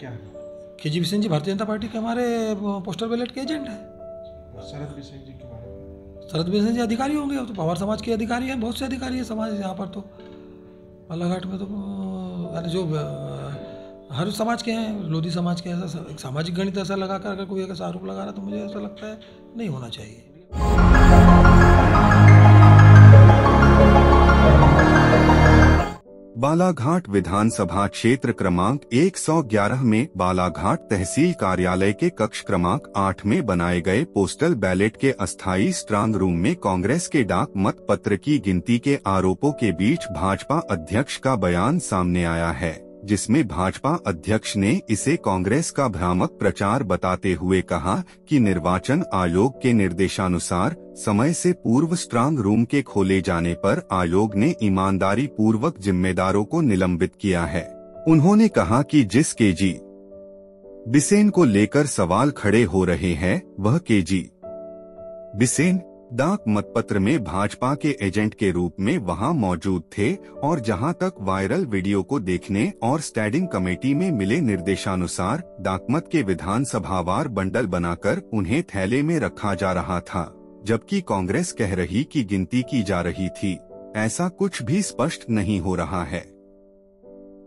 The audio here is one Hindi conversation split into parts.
क्या के जी बिसेन जी भारतीय जनता पार्टी के हमारे पोस्टर बैलेट के एजेंट हैं शरद बिसेन जी के बारे में शरद बिसेन जी अधिकारी होंगे तो पवार समाज के अधिकारी हैं बहुत से अधिकारी हैं समाज यहाँ पर तो बालाघाट में तो यानी जो हर समाज के हैं लोधी समाज के ऐसा सामाजिक गणित ऐसा लगा कर अगर कोई ऐसा आरोप लगा रहा तो मुझे ऐसा लगता है नहीं होना चाहिए बालाघाट विधानसभा क्षेत्र क्रमांक 111 में बालाघाट तहसील कार्यालय के कक्ष क्रमांक 8 में बनाए गए पोस्टल बैलेट के अस्थायी स्ट्रांग रूम में कांग्रेस के डाक मत पत्र की गिनती के आरोपों के बीच भाजपा अध्यक्ष का बयान सामने आया है जिसमें भाजपा अध्यक्ष ने इसे कांग्रेस का भ्रामक प्रचार बताते हुए कहा कि निर्वाचन आयोग के निर्देशानुसार समय से पूर्व स्ट्रांग रूम के खोले जाने पर आयोग ने ईमानदारी पूर्वक जिम्मेदारों को निलंबित किया है उन्होंने कहा कि जिस के जी बिसेन को लेकर सवाल खड़े हो रहे हैं वह के जी बिसेन डाक मतपत्र में भाजपा के एजेंट के रूप में वहां मौजूद थे और जहां तक वायरल वीडियो को देखने और स्टैंडिंग कमेटी में मिले निर्देशानुसार डाकमत के विधानसभावार बंडल बनाकर उन्हें थैले में रखा जा रहा था जबकि कांग्रेस कह रही कि गिनती की जा रही थी ऐसा कुछ भी स्पष्ट नहीं हो रहा है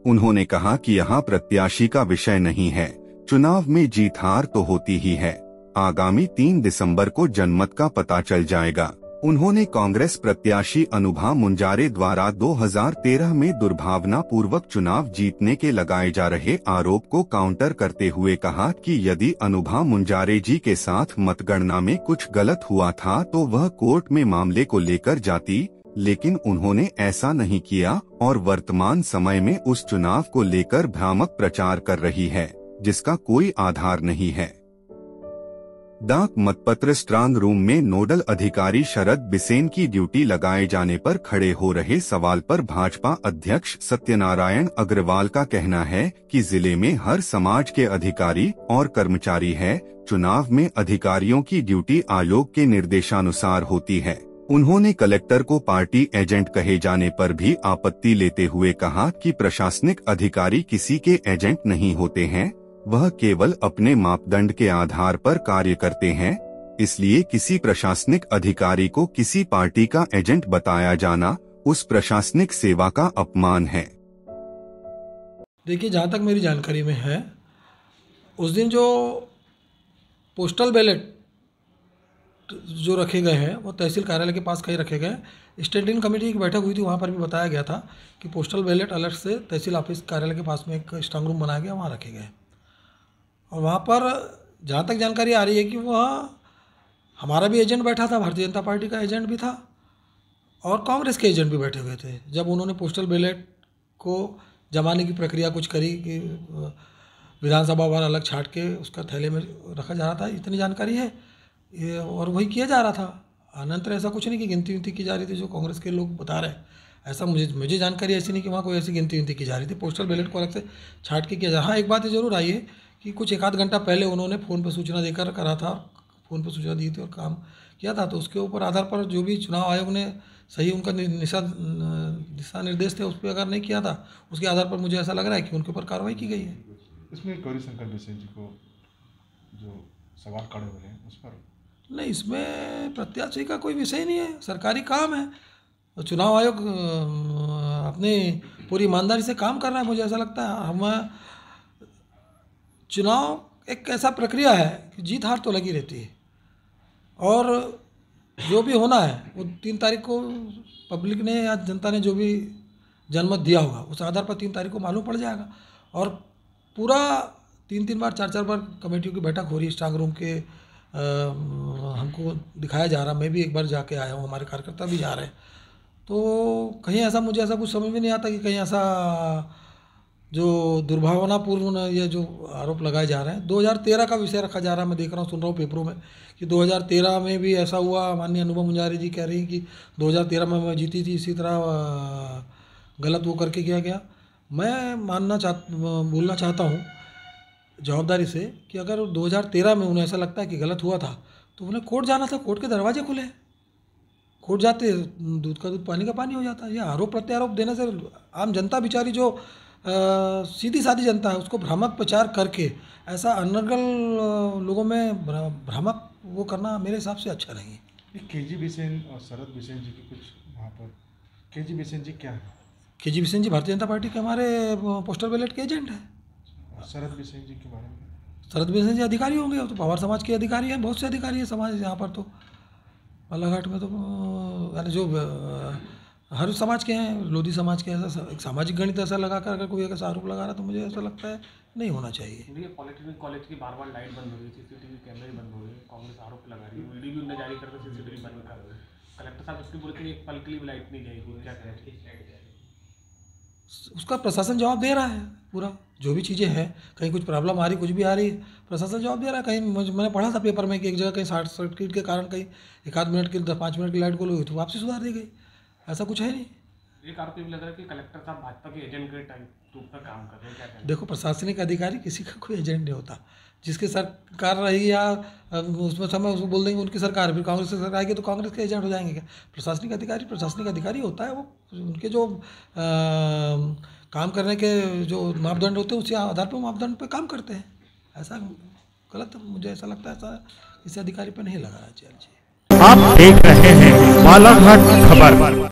उन्होंने कहा कि यहाँ प्रत्याशी का विषय नहीं है चुनाव में जीत हार तो होती ही है आगामी तीन दिसंबर को जनमत का पता चल जाएगा उन्होंने कांग्रेस प्रत्याशी अनुभा मुंजारे द्वारा 2013 में दुर्भावनापूर्वक चुनाव जीतने के लगाए जा रहे आरोप को काउंटर करते हुए कहा कि यदि अनुभा मुंजारे जी के साथ मतगणना में कुछ गलत हुआ था तो वह कोर्ट में मामले को लेकर जाती लेकिन उन्होंने ऐसा नहीं किया और वर्तमान समय में उस चुनाव को लेकर भ्रामक प्रचार कर रही है जिसका कोई आधार नहीं है डाक मतपत्र स्ट्रांग रूम में नोडल अधिकारी शरद बिसेन की ड्यूटी लगाए जाने पर खड़े हो रहे सवाल पर भाजपा अध्यक्ष सत्यनारायण अग्रवाल का कहना है कि जिले में हर समाज के अधिकारी और कर्मचारी है चुनाव में अधिकारियों की ड्यूटी आयोग के निर्देशानुसार होती है उन्होंने कलेक्टर को पार्टी एजेंट कहे जाने पर भी आपत्ति लेते हुए कहा कि प्रशासनिक अधिकारी किसी के एजेंट नहीं होते हैं वह केवल अपने मापदंड के आधार पर कार्य करते हैं इसलिए किसी प्रशासनिक अधिकारी को किसी पार्टी का एजेंट बताया जाना उस प्रशासनिक सेवा का अपमान है देखिए जहाँ तक मेरी जानकारी में है उस दिन जो पोस्टल बैलेट जो रखे गए हैं वो तहसील कार्यालय के पास कहीं रखे गए स्टैंडिंग कमेटी की बैठक हुई थी वहाँ पर भी बताया गया था कि पोस्टल बैलेट अलर्ट से तहसील ऑफिस कार्यालय के पास में एक स्ट्रांग रूम बनाया गया वहाँ रखे गए और वहाँ पर जहाँ तक जानकारी आ रही है कि वह हमारा भी एजेंट बैठा था भारतीय जनता पार्टी का एजेंट भी था और कांग्रेस के एजेंट भी बैठे हुए थे जब उन्होंने पोस्टल बैलेट को जमाने की प्रक्रिया कुछ करी कि विधानसभा वाला अलग छाट के उसका थैले में रखा जा रहा था इतनी जानकारी है ये और वही किया जा रहा था अनंतर ऐसा कुछ नहीं कि गिनती विनती की जा रही थी जो कांग्रेस के लोग बता रहे ऐसा मुझे मुझे जानकारी ऐसी नहीं कि वहाँ कोई ऐसी गिनती विनती की जा रही थी पोस्टल बैलेट को अलग से छाट के किया जा रहा हाँ एक बात जरूर आई है कि कुछ एक आध घंटा पहले उन्होंने फ़ोन पर सूचना देकर करा था फ़ोन पर सूचना दी थी और काम किया था तो उसके ऊपर आधार पर जो भी चुनाव आयोग ने सही उनका निशा दिशा निर्देश थे उस पर अगर नहीं किया था उसके आधार पर मुझे ऐसा लग रहा है कि उनके ऊपर कार्रवाई की गई है इसमें गौरी शंकर विशेष जी को जो सवाल खड़े हुए हैं उस पर नहीं इसमें प्रत्याशी का कोई विषय नहीं है सरकारी काम है चुनाव आयोग अपनी पूरी ईमानदारी से काम कर रहा है मुझे ऐसा लगता है हम चुनाव एक ऐसा प्रक्रिया है कि जीत हार तो लगी रहती है और जो भी होना है वो तीन तारीख को पब्लिक ने या जनता ने जो भी जनमत दिया होगा उस आधार पर तीन तारीख को मालूम पड़ जाएगा और पूरा तीन तीन बार चार चार बार कमेटियों की बैठक हो रही है स्ट्रांग रूम के आ, हमको दिखाया जा रहा मैं भी एक बार जाके आया हूँ हमारे कार्यकर्ता भी जा रहे हैं तो कहीं ऐसा मुझे ऐसा कुछ समझ में नहीं आता कि कहीं ऐसा जो दुर्भावनापूर्ण ये जो आरोप लगाए जा रहे हैं 2013 का विषय रखा जा रहा है मैं देख रहा हूँ सुन रहा हूँ पेपरों में कि 2013 में भी ऐसा हुआ माननीय अनुभव मुंजारी जी कह रही कि 2013 में मैं जीती थी इसी तरह गलत वो करके किया गया मैं मानना चाह बोलना चाहता हूँ जवाबदारी से कि अगर 2013 में उन्हें ऐसा लगता है कि गलत हुआ था तो उन्हें कोर्ट जाना था कोर्ट के दरवाजे खुले कोर्ट जाते दूध का दूध पानी का पानी हो जाता है ये आरोप प्रत्यारोप देने से आम जनता बिचारी जो सीधी साधी जनता है उसको भ्रामक प्रचार करके ऐसा अनर्गल लोगों में भ्रामक वो करना मेरे हिसाब से अच्छा नहीं है के जी बिसेन और शरद बिसेन जी की कुछ वहाँ पर के जी बिसेन जी क्या है के जी बिसेन जी भारतीय जनता पार्टी के हमारे पोस्टल बैलेट के एजेंट हैं शरद बिसेन जी के बारे में शरद बिसेन जी अधिकारी होंगे तो पवार समाज के अधिकारी हैं बहुत से अधिकारी हैं समाज यहाँ पर तो बालाघाट में तो यानी जो हर समाज के हैं लोधी समाज के ऐसा एक सामाजिक गणित ऐसा लगा कर अगर कोई ऐसा आरोप लगा रहा तो मुझे ऐसा लगता है नहीं होना चाहिए कॉलेज की बार बार लाइट बंद हो सीसीटीवी कैमरे बंद हो कांग्रेस आरोप लगा रही है भी उन्हें जारी बंद कर कलेक्टर साहब उसकी बोलते हैं एक पल के लिए लाइट नहीं जाएगी क्या करें उसका प्रशासन जवाब दे रहा है पूरा जो भी चीज़ें हैं कहीं कुछ प्रॉब्लम आ रही कुछ भी आ रही प्रशासन जवाब दे रहा है कहीं मैंने पढ़ा था पेपर में कि एक जगह कहीं शॉर्ट सर्किट के कारण कहीं एक आध मिनट की दस पाँच मिनट की लाइट गोल हुई तो वापसी सुधार दी गई ऐसा कुछ है नहीं एक आरोप लग रहा है कि कलेक्टर साहब भाजपा के एजेंट के टाइप रूप में काम कर रहे हैं क्या देखो प्रशासनिक अधिकारी किसी का कोई एजेंट नहीं होता जिसके सरकार रही या उसमें समय उसको बोल देंगे उनकी सरकार फिर कांग्रेस की सरकार आएगी तो कांग्रेस के एजेंट हो जाएंगे क्या प्रशासनिक अधिकारी प्रशासनिक अधिकारी होता है वो उनके जो आ, काम करने के जो मापदंड होते हैं उसी आधार पर मापदंड पर काम करते हैं ऐसा गलत मुझे ऐसा लगता है ऐसा किसी अधिकारी पर नहीं लगाना चाहिए आप देख रहे हैं बालाघाट खबर